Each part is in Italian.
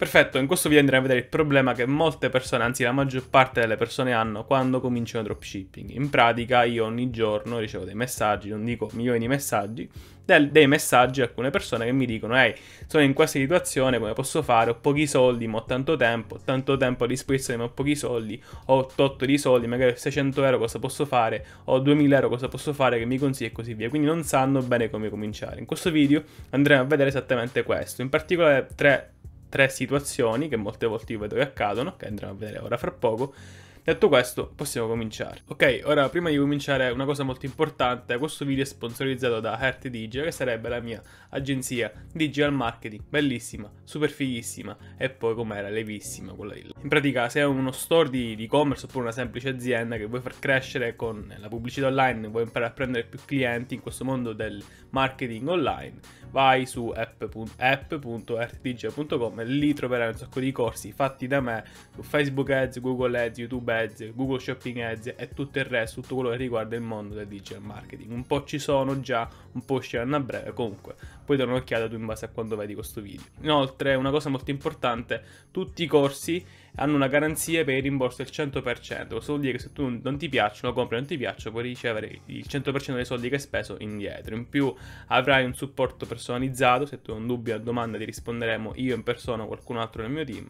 Perfetto, in questo video andremo a vedere il problema che molte persone, anzi la maggior parte delle persone hanno quando cominciano dropshipping. In pratica io ogni giorno ricevo dei messaggi, non dico milioni di messaggi, del, dei messaggi a alcune persone che mi dicono ehi, sono in questa situazione, come posso fare? Ho pochi soldi, ma ho tanto tempo, ho tanto tempo a disposizione, ma ho pochi soldi, ho tot di soldi, magari 600 euro cosa posso fare? Ho 2000 euro cosa posso fare? Che mi consigli e così via. Quindi non sanno bene come cominciare. In questo video andremo a vedere esattamente questo, in particolare tre tre situazioni che molte volte io vedo che accadono, che andremo a vedere ora fra poco. Detto questo, possiamo cominciare. Ok, ora prima di cominciare una cosa molto importante, questo video è sponsorizzato da Heart Digital, che sarebbe la mia agenzia digital marketing, bellissima, super fighissima e poi com'era, levissima quella lì. In pratica, se è uno store di e-commerce oppure una semplice azienda che vuoi far crescere con la pubblicità online, vuoi imparare a prendere più clienti in questo mondo del marketing online, vai su app.rtg.com e lì troverai un sacco di corsi fatti da me su Facebook Ads, Google Ads, YouTube Ads, Google Shopping Ads e tutto il resto, tutto quello che riguarda il mondo del digital marketing. Un po' ci sono già, un po' usciranno a breve, comunque poi dare un'occhiata tu in base a quando vedi questo video. Inoltre, una cosa molto importante, tutti i corsi hanno una garanzia per il rimborso del 100%, questo vuol dire che se tu non ti piacciono, compri e non ti piacciono, puoi ricevere il 100% dei soldi che hai speso indietro. In più avrai un supporto personalizzato, se tu hai un dubbio o domanda ti risponderemo io in persona o qualcun altro nel mio team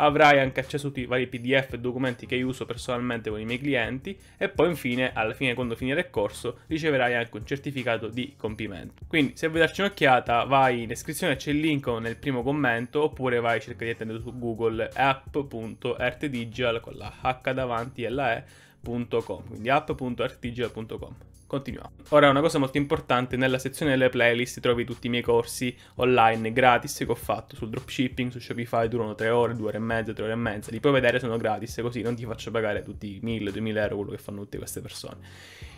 avrai anche accesso a tutti i vari pdf e documenti che io uso personalmente con i miei clienti e poi infine alla fine quando finirà il corso riceverai anche un certificato di compimento quindi se vuoi darci un'occhiata vai in descrizione c'è il link nel primo commento oppure vai cerca di attendere su google app.rtdigital con la h davanti e la e.com quindi app.rtdigital.com Continuiamo. Ora una cosa molto importante, nella sezione delle playlist trovi tutti i miei corsi online gratis che ho fatto sul dropshipping, su Shopify, durano 3 ore, 2 ore e mezza, 3 ore e mezza, li puoi vedere, sono gratis, così non ti faccio pagare tutti i 1000, 2000 euro quello che fanno tutte queste persone.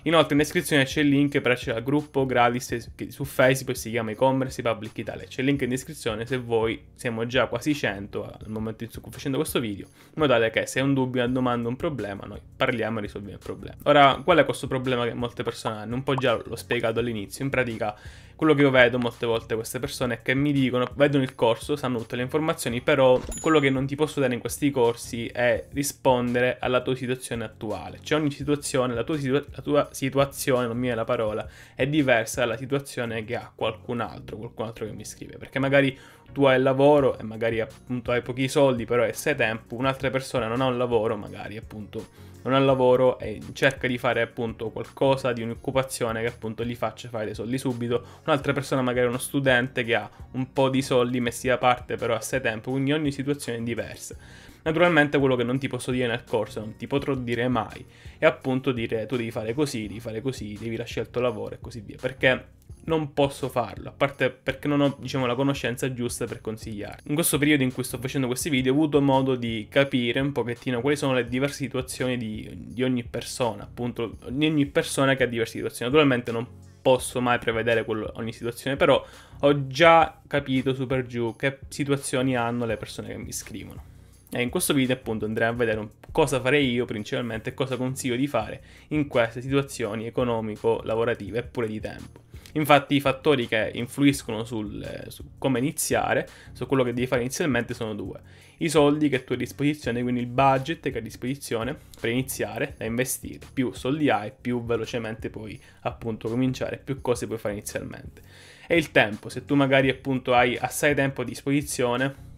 Inoltre in descrizione c'è il link per accedere al gruppo gratis su Facebook, si chiama e-commerce Public Italia, c'è il link in descrizione se vuoi, siamo già quasi 100 al momento in cui sto facendo questo video, in modo tale che se hai un dubbio, una domanda, un problema, noi parliamo e risolviamo il problema. Ora, qual è questo problema che molte persone personale, un po' già l'ho spiegato all'inizio. In pratica, quello che io vedo molte volte queste persone è che mi dicono, vedono il corso, sanno tutte le informazioni, però quello che non ti posso dare in questi corsi è rispondere alla tua situazione attuale. Cioè ogni situazione, la tua, situa- la tua situazione, non mi è la parola, è diversa dalla situazione che ha qualcun altro, qualcun altro che mi scrive. Perché magari tu hai il lavoro e magari appunto hai pochi soldi, però e sei tempo, un'altra persona non ha un lavoro, magari appunto non ha lavoro e cerca di fare appunto qualcosa di un'occupazione che appunto gli faccia fare dei soldi subito, un'altra persona magari è uno studente che ha un po' di soldi messi da parte, però a sei tempo, quindi ogni situazione è diversa. Naturalmente quello che non ti posso dire nel corso, non ti potrò dire mai, è appunto dire tu devi fare così, devi fare così, devi lasciare il tuo lavoro e così via, perché non posso farlo, a parte perché non ho, diciamo, la conoscenza giusta per consigliare. In questo periodo in cui sto facendo questi video ho avuto modo di capire un pochettino quali sono le diverse situazioni di, di ogni persona, appunto, di ogni persona che ha diverse situazioni. Naturalmente non posso mai prevedere quello, ogni situazione, però ho già capito super giù che situazioni hanno le persone che mi scrivono. E in questo video appunto andremo a vedere cosa farei io principalmente e cosa consiglio di fare in queste situazioni economico-lavorative e pure di tempo. Infatti i fattori che influiscono sul, su come iniziare, su quello che devi fare inizialmente, sono due. I soldi che tu hai a disposizione, quindi il budget che hai a disposizione per iniziare a investire. Più soldi hai, più velocemente puoi appunto cominciare, più cose puoi fare inizialmente. E il tempo, se tu magari appunto hai assai tempo a disposizione,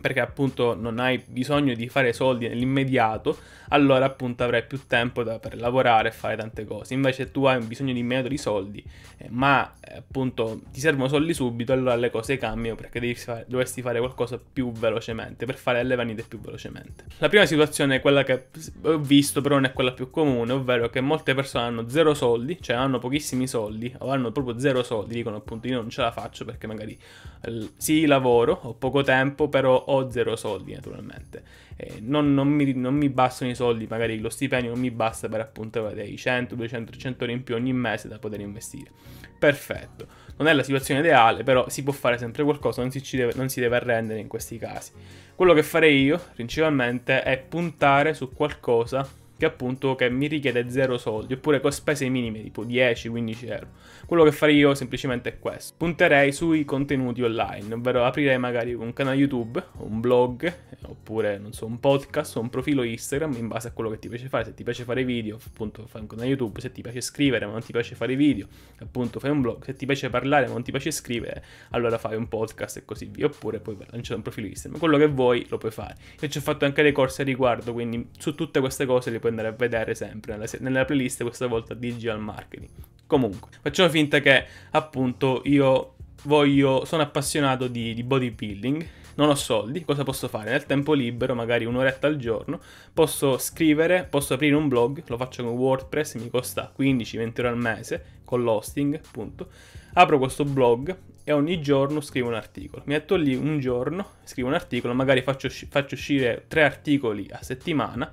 perché appunto non hai bisogno di fare soldi nell'immediato, allora appunto avrai più tempo da, per lavorare e fare tante cose. Invece tu hai bisogno di immediato di soldi, eh, ma eh, appunto ti servono soldi subito, allora le cose cambiano perché fare, dovresti fare qualcosa più velocemente, per fare le vanite più velocemente. La prima situazione è quella che ho visto, però non è quella più comune, ovvero che molte persone hanno zero soldi, cioè hanno pochissimi soldi, o hanno proprio zero soldi, dicono appunto io non ce la faccio perché magari eh, sì lavoro, ho poco tempo, però ho zero soldi naturalmente. Eh, non, non, mi, non, mi, bastano i soldi, magari lo stipendio non mi basta per appunto dei 100, 200, 300 euro in più ogni mese da poter investire. Perfetto, non è la situazione ideale, però si può fare sempre qualcosa, non si, deve, non si deve arrendere in questi casi. Quello che farei io principalmente è puntare su qualcosa che appunto che mi richiede zero soldi, oppure con spese minime tipo 10-15 euro. Quello che farei io semplicemente è questo. Punterei sui contenuti online, ovvero aprirei magari un canale YouTube, un blog, oppure non so, un podcast o un profilo Instagram in base a quello che ti piace fare. Se ti piace fare video, appunto fai un canale YouTube, se ti piace scrivere ma non ti piace fare video, appunto fai un blog, se ti piace parlare ma non ti piace scrivere, allora fai un podcast e così via, oppure puoi lanciare un profilo Instagram. Quello che vuoi lo puoi fare. Io ci ho fatto anche dei corsi a riguardo, quindi su tutte queste cose le puoi puoi andare a vedere sempre nella, nella playlist, questa volta digital marketing. Comunque, facciamo finta che appunto io voglio, sono appassionato di, di bodybuilding, non ho soldi, cosa posso fare? Nel tempo libero, magari un'oretta al giorno, posso scrivere, posso aprire un blog, lo faccio con WordPress, mi costa 15-20 euro al mese, con l'hosting, appunto. Apro questo blog e ogni giorno scrivo un articolo. Mi metto lì un giorno, scrivo un articolo, magari faccio, faccio uscire tre articoli a settimana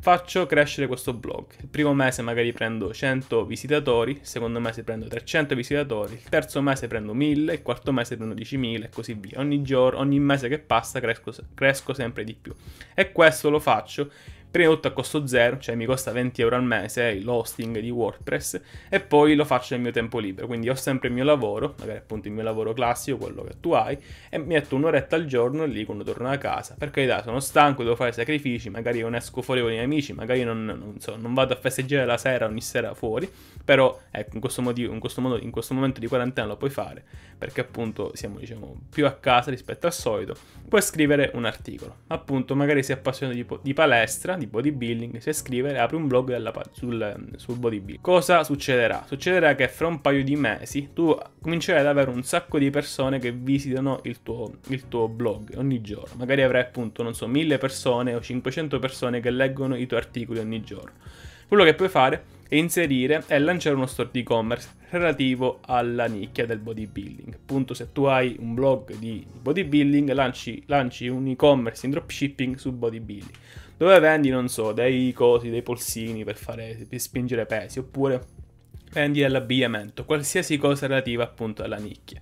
faccio crescere questo blog. Il primo mese magari prendo 100 visitatori, il secondo mese prendo 300 visitatori, il terzo mese prendo 1000, il quarto mese prendo 10.000 e così via. Ogni giorno, ogni mese che passa cresco, cresco sempre di più. E questo lo faccio prima di tutto a costo zero, cioè mi costa 20 euro al mese l'hosting di WordPress e poi lo faccio nel mio tempo libero, quindi ho sempre il mio lavoro, magari appunto il mio lavoro classico, quello che tu hai, e mi metto un'oretta al giorno lì quando torno a casa, per carità sono stanco, devo fare sacrifici, magari non esco fuori con i miei amici, magari non, non, so, non vado a festeggiare la sera ogni sera fuori, però ecco in questo, motivo, in questo, modo, in questo momento di quarantena lo puoi fare, perché appunto siamo diciamo più a casa rispetto al solito, puoi scrivere un articolo, appunto magari sei appassionato di, di palestra, di bodybuilding, si iscrive e apre un blog della, sul, sul bodybuilding. Cosa succederà? Succederà che fra un paio di mesi tu comincerai ad avere un sacco di persone che visitano il tuo, il tuo blog ogni giorno. Magari avrai appunto, non so, mille persone o 500 persone che leggono i tuoi articoli ogni giorno. Quello che puoi fare è inserire e lanciare uno store di e-commerce relativo alla nicchia del bodybuilding. Appunto, se tu hai un blog di bodybuilding, lanci, lanci un e-commerce in dropshipping su bodybuilding dove vendi, non so, dei cosi, dei polsini per, fare, per spingere pesi, oppure vendi dell'abbigliamento, qualsiasi cosa relativa appunto alla nicchia.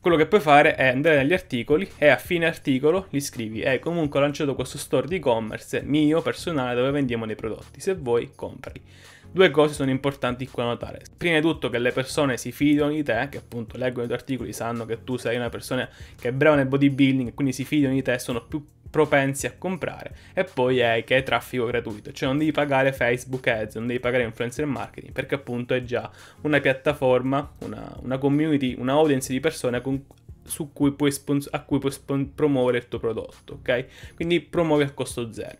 Quello che puoi fare è andare negli articoli e a fine articolo li scrivi e comunque ho lanciato questo store di e-commerce mio, personale, dove vendiamo dei prodotti, se vuoi compri. Due cose sono importanti qua a notare. Prima di tutto che le persone si fidano di te, che appunto leggono i tuoi articoli, sanno che tu sei una persona che è brava nel bodybuilding, quindi si fidano di te e sono più propensi a comprare e poi è che è traffico gratuito, cioè non devi pagare Facebook Ads, non devi pagare influencer marketing perché appunto è già una piattaforma, una, una community, una audience di persone con, su cui puoi sponsor, a cui puoi promuovere il tuo prodotto, ok? Quindi promuovi a costo zero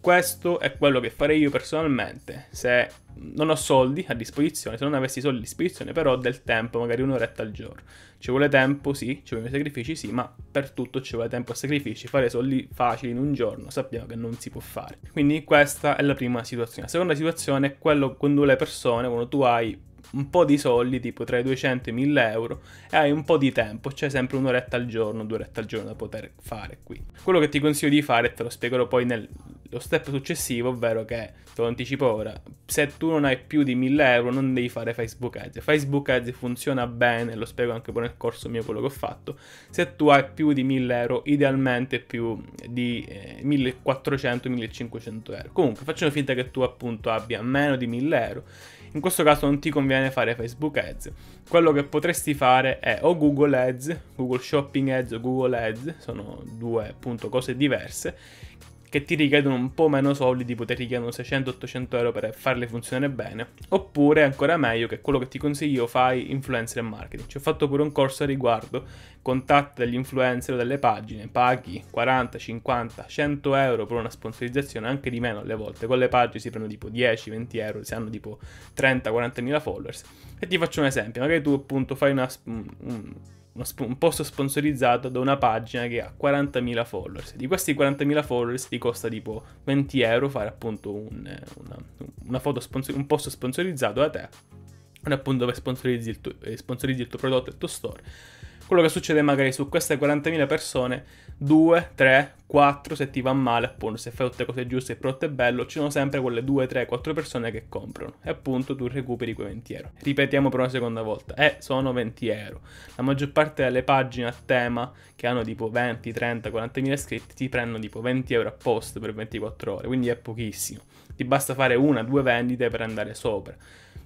questo è quello che farei io personalmente se non ho soldi a disposizione, se non avessi soldi a disposizione, però ho del tempo, magari un'oretta al giorno. Ci vuole tempo, sì, ci vogliono sacrifici, sì, ma per tutto ci vuole tempo e sacrifici. Fare soldi facili in un giorno sappiamo che non si può fare. Quindi questa è la prima situazione. La seconda situazione è quello quando le persone, quando tu hai un po' di soldi, tipo tra i 200 e i 1000 euro, e hai un po' di tempo, c'è sempre un'oretta al giorno, due orette al giorno da poter fare qui. Quello che ti consiglio di fare, te lo spiegherò poi nel lo step successivo, ovvero che, te lo anticipo ora, se tu non hai più di 1000 euro non devi fare Facebook Ads. Facebook Ads funziona bene, lo spiego anche poi nel corso mio quello che ho fatto. Se tu hai più di 1000 euro, idealmente più di eh, 1400-1500 euro. Comunque, facciamo finta che tu appunto abbia meno di 1000 euro. In questo caso non ti conviene fare Facebook Ads. Quello che potresti fare è o Google Ads, Google Shopping Ads o Google Ads, sono due appunto cose diverse che ti richiedono un po' meno soldi, tipo ti richiedono 600-800 euro per farle funzionare bene. Oppure, ancora meglio, che quello che ti consiglio fai influencer marketing. Ci ho fatto pure un corso a riguardo, contatta degli influencer o delle pagine, paghi 40, 50, 100 euro per una sponsorizzazione, anche di meno alle volte. Con le pagine si prendono tipo 10, 20 euro, se hanno tipo 30, 40 mila followers. E ti faccio un esempio, magari tu appunto fai una... Un, un post sponsorizzato da una pagina che ha 40.000 followers. Di questi 40.000 followers ti costa tipo 20 euro fare appunto un, una, una foto sponsor- un post sponsorizzato da te, un appunto dove sponsorizzi il, tuo, eh, sponsorizzi il tuo prodotto e il tuo store quello che succede magari su queste 40.000 persone, 2, 3, 4, se ti va male, appunto, se fai tutte le cose giuste, il prodotto è bello, ci sono sempre quelle 2, 3, 4 persone che comprano e appunto tu recuperi quei 20 euro. Ripetiamo per una seconda volta, eh, sono 20 euro. La maggior parte delle pagine a tema che hanno tipo 20, 30, 40.000 iscritti ti prendono tipo 20 euro a post per 24 ore, quindi è pochissimo. Ti basta fare una, due vendite per andare sopra.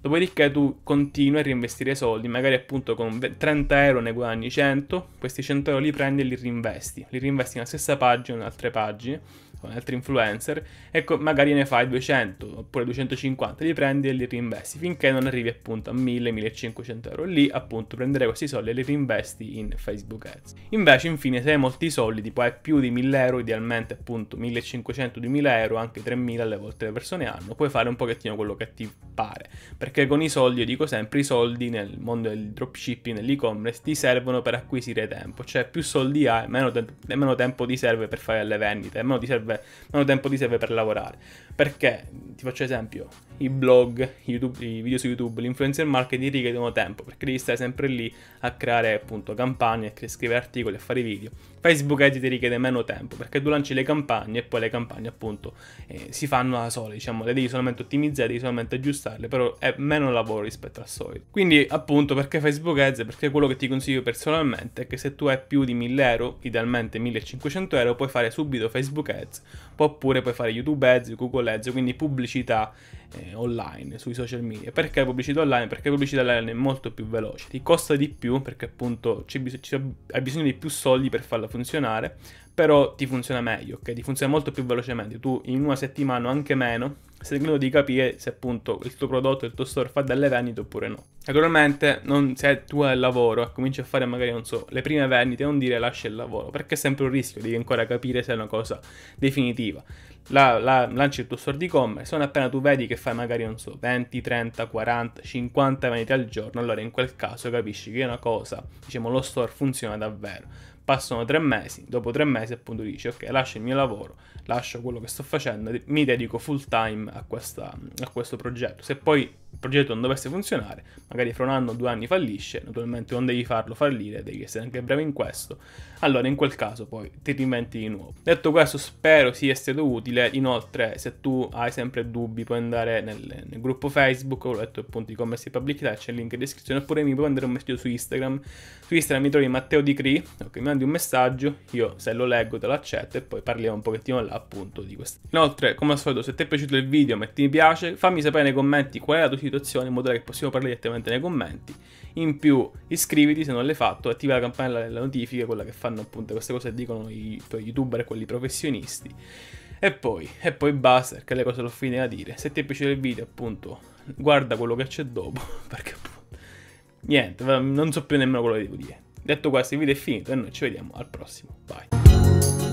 Dopodiché tu continui a reinvestire soldi, magari appunto con 30 euro ne guadagni 100, questi 100 euro li prendi e li reinvesti, li reinvesti nella stessa pagina o in altre pagine con altri influencer, ecco, magari ne fai 200 oppure 250, li prendi e li reinvesti finché non arrivi appunto a 1000-1500 euro. Lì appunto prenderai questi soldi e li reinvesti in Facebook Ads. Invece, infine, se hai molti soldi, tipo hai più di 1000 euro, idealmente appunto 1500-2000 euro, anche 3000 alle volte le persone hanno, puoi fare un pochettino quello che ti pare. Perché con i soldi, io dico sempre, i soldi nel mondo del dropshipping, nell'e-commerce, ti servono per acquisire tempo. Cioè più soldi hai, meno, te- meno tempo ti serve per fare le vendite, meno ti serve serve, meno tempo ti serve per lavorare. Perché, ti faccio esempio, i blog, YouTube, i video su YouTube, l'influencer marketing richiedono tempo, perché devi stare sempre lì a creare appunto campagne, a scrivere articoli, a fare video. Facebook Ads ti richiede meno tempo, perché tu lanci le campagne e poi le campagne appunto eh, si fanno da sole, diciamo, le devi solamente ottimizzare, devi solamente aggiustarle, però è meno lavoro rispetto al solito. Quindi appunto perché Facebook Ads, perché quello che ti consiglio personalmente è che se tu hai più di 1000 euro, idealmente 1500 euro, puoi fare subito Facebook Ads oppure puoi fare YouTube Ads, Google Ads, quindi pubblicità eh, online sui social media. Perché pubblicità online? Perché pubblicità online è molto più veloce, ti costa di più perché appunto bis- hai bisogno di più soldi per farla funzionare, però ti funziona meglio, ok? Ti funziona molto più velocemente, tu in una settimana o anche meno sei in grado di capire se appunto il tuo prodotto, il tuo store fa delle vendite oppure no. Naturalmente non, se tu hai il lavoro e eh, cominci a fare magari, non so, le prime vendite, non dire lascia il lavoro, perché è sempre un rischio, devi ancora capire se è una cosa definitiva. La, la, lanci il tuo store di e-commerce, non appena tu vedi che fai magari, non so, 20, 30, 40, 50 vendite al giorno, allora in quel caso capisci che è una cosa, diciamo, lo store funziona davvero. Passano tre mesi, dopo tre mesi appunto dici ok lascio il mio lavoro, lascio quello che sto facendo, mi dedico full time a, questa, a questo progetto. Se poi il progetto non dovesse funzionare, magari fra un anno o due anni fallisce, naturalmente non devi farlo fallire, devi essere anche bravo in questo, allora in quel caso poi ti reinventi di nuovo. Detto questo spero sia stato utile, inoltre se tu hai sempre dubbi puoi andare nel, nel gruppo Facebook, ho letto appunto i commenti di Public c'è il link in descrizione, oppure mi puoi mandare un messaggio su Instagram, su Instagram mi trovi Matteo Di Cri, ok, mi mandi un messaggio, io se lo leggo te lo accetto e poi parliamo un pochettino là appunto di questo. Inoltre come al solito se ti è piaciuto il video metti mi piace, fammi sapere nei commenti qual è la tua situazioni in modo che possiamo parlare direttamente nei commenti. In più iscriviti se non l'hai fatto, attiva la campanella delle notifiche, quella che fanno appunto queste cose che dicono i tuoi youtuber e quelli professionisti. E poi, e poi basta, perché le cose l'ho finita da dire. Se ti è piaciuto il video appunto guarda quello che c'è dopo, perché appunto niente, non so più nemmeno quello che devo dire. Detto questo il video è finito e noi ci vediamo al prossimo, bye.